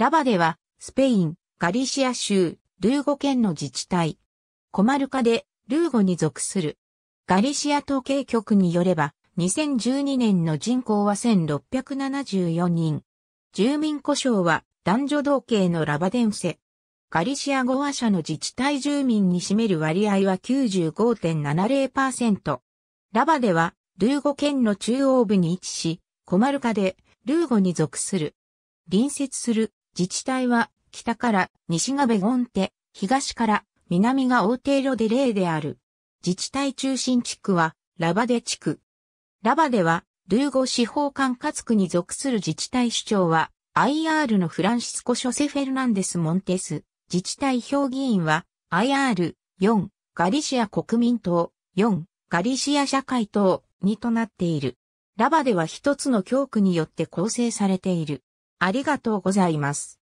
ラバでは、スペイン、ガリシア州、ルーゴ県の自治体。コマルカで、ルーゴに属する。ガリシア統計局によれば、2012年の人口は1674人。住民故障は男女同系のラバデンセ。ガリシア語話者の自治体住民に占める割合は95.70%。ラバでは、ルーゴ県の中央部に位置し、コマルカで、ルーゴに属する。隣接する自治体は、北から西がベゴンテ、東から南が大ーテーロデレーである。自治体中心地区は、ラバデ地区。ラバデは、ルーゴ司法管轄区に属する自治体首長は、IR のフランシスコ・ショセフェルナンデス・モンテス。自治体評議員は、IR、4、ガリシア国民党、4、ガリシア社会党、2となっている。ラバでは一つの教区によって構成されている。ありがとうございます。